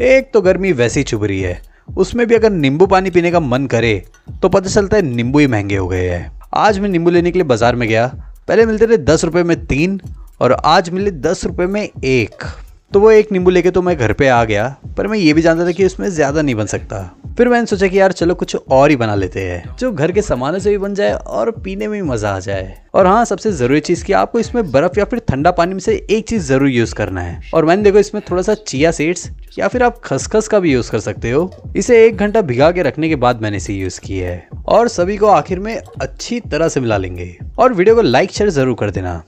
एक तो गर्मी वैसी चुभ रही है उसमें भी अगर नींबू पानी पीने का मन करे तो पता चलता है नींबू ही महंगे हो गए हैं आज मैं नींबू लेने के लिए बाजार में गया पहले मिलते थे दस रुपये में तीन और आज मिले दस रुपये में एक तो वो एक नींबू लेके तो मैं घर पे आ गया पर मैं ये भी जानता था कि उसमें ज़्यादा नहीं बन सकता फिर मैंने सोचा कि यार चलो कुछ और ही बना लेते हैं जो घर के सामानों से भी बन जाए और पीने में भी मज़ा आ जाए और हाँ सबसे ज़रूरी चीज़ की आपको इसमें बर्फ़ या फिर ठंडा पानी में से एक चीज़ ज़रूर यूज़ करना है और मैंने देखो इसमें थोड़ा सा चिया सीड्स या फिर आप खसखस का भी यूज़ कर सकते हो इसे एक घंटा भिगा के रखने के बाद मैंने इसे यूज़ किया है और सभी को आखिर में अच्छी तरह से मिला लेंगे और वीडियो को लाइक शेयर ज़रूर कर देना